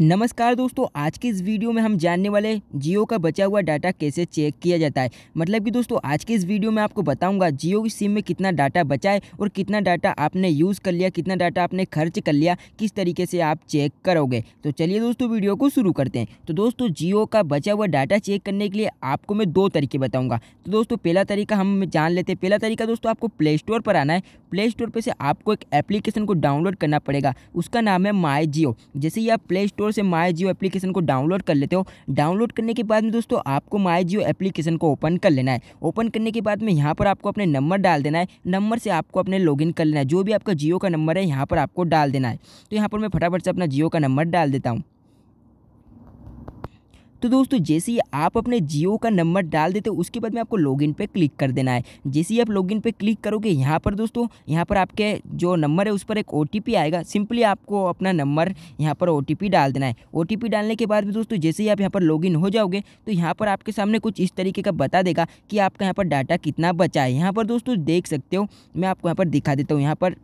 नमस्कार दोस्तों आज के इस वीडियो में हम जानने वाले जियो का बचा हुआ डाटा कैसे चेक किया जाता है मतलब कि दोस्तों आज के इस वीडियो में आपको बताऊंगा जियो की सिम में कितना डाटा बचा है और कितना डाटा आपने यूज़ कर लिया कितना डाटा आपने खर्च कर लिया किस तरीके से आप चेक करोगे तो चलिए दोस्तों वीडियो को शुरू करते हैं तो दोस्तों जियो का बचा हुआ डाटा चेक करने के लिए आपको मैं दो तरीके बताऊँगा तो दोस्तों पहला तरीका हम जान लेते हैं पहला तरीका दोस्तों आपको प्ले स्टोर पर आना है प्ले स्टोर पर से आपको एक एप्लीकेशन को डाउनलोड करना पड़ेगा उसका नाम है माई जियो जैसे ही आप प्ले स्टोर स्टोर से माई जियो एप्लीकेशन को डाउनलोड कर लेते हो डाउनलोड करने के बाद में दोस्तों आपको माई जियो एप्लीकेशन को ओपन कर लेना है ओपन करने के बाद में यहाँ पर आपको अपने नंबर डाल देना है नंबर से आपको अपने लॉग कर लेना है जो भी आपका जियो का नंबर है यहाँ पर आपको डाल देना है तो यहाँ पर मैं फटाफट से अपना जियो का नंबर डाल देता हूँ तो दोस्तों जैसे ही आप अपने जियो का नंबर डाल देते हो उसके बाद में आपको लॉगिन पे क्लिक कर देना है जैसे ही आप लॉगिन पे क्लिक करोगे यहाँ पर दोस्तों यहाँ पर आपके जो नंबर है उस पर एक ओ आएगा सिंपली आपको अपना नंबर यहाँ पर ओ डाल देना है ओ डालने के बाद में दोस्तों जैसे ही आप यहाँ पर लॉगिन हो जाओगे तो यहाँ पर आपके सामने कुछ इस तरीके का बता देगा कि आपका यहाँ पर डाटा कितना बचा है यहाँ पर दोस्तों देख सकते हो मैं आपको यहाँ पर दिखा देता हूँ यहाँ पर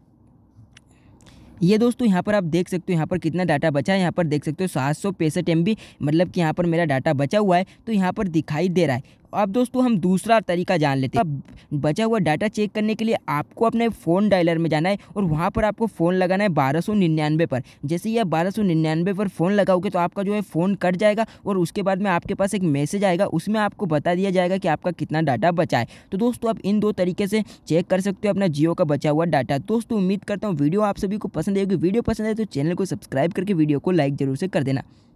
ये दोस्तों यहाँ पर आप देख सकते हो यहाँ पर कितना डाटा बचा है यहाँ पर देख सकते हो सात सौ पैंसठ एम मतलब कि यहाँ पर मेरा डाटा बचा हुआ है तो यहाँ पर दिखाई दे रहा है अब दोस्तों हम दूसरा तरीका जान लेते हैं अब बचा हुआ डाटा चेक करने के लिए आपको अपने फ़ोन डायलर में जाना है और वहाँ पर आपको फ़ोन लगाना है बारह सौ निन्यानवे पर जैसे ही आप बारह सौ निन्यानवे पर फ़ोन लगाओगे तो आपका जो है फ़ोन कट जाएगा और उसके बाद में आपके पास एक मैसेज आएगा उसमें आपको बता दिया जाएगा कि आपका कितना डाटा बचा है तो दोस्तों आप इन दो तरीके से चेक कर सकते हो अपना जियो का बचा हुआ डाटा दोस्तों उम्मीद करता हूँ वीडियो आप सभी को पसंद आएगी वीडियो पसंद आए तो चैनल को सब्सक्राइब करके वीडियो को लाइक जरूर से कर देना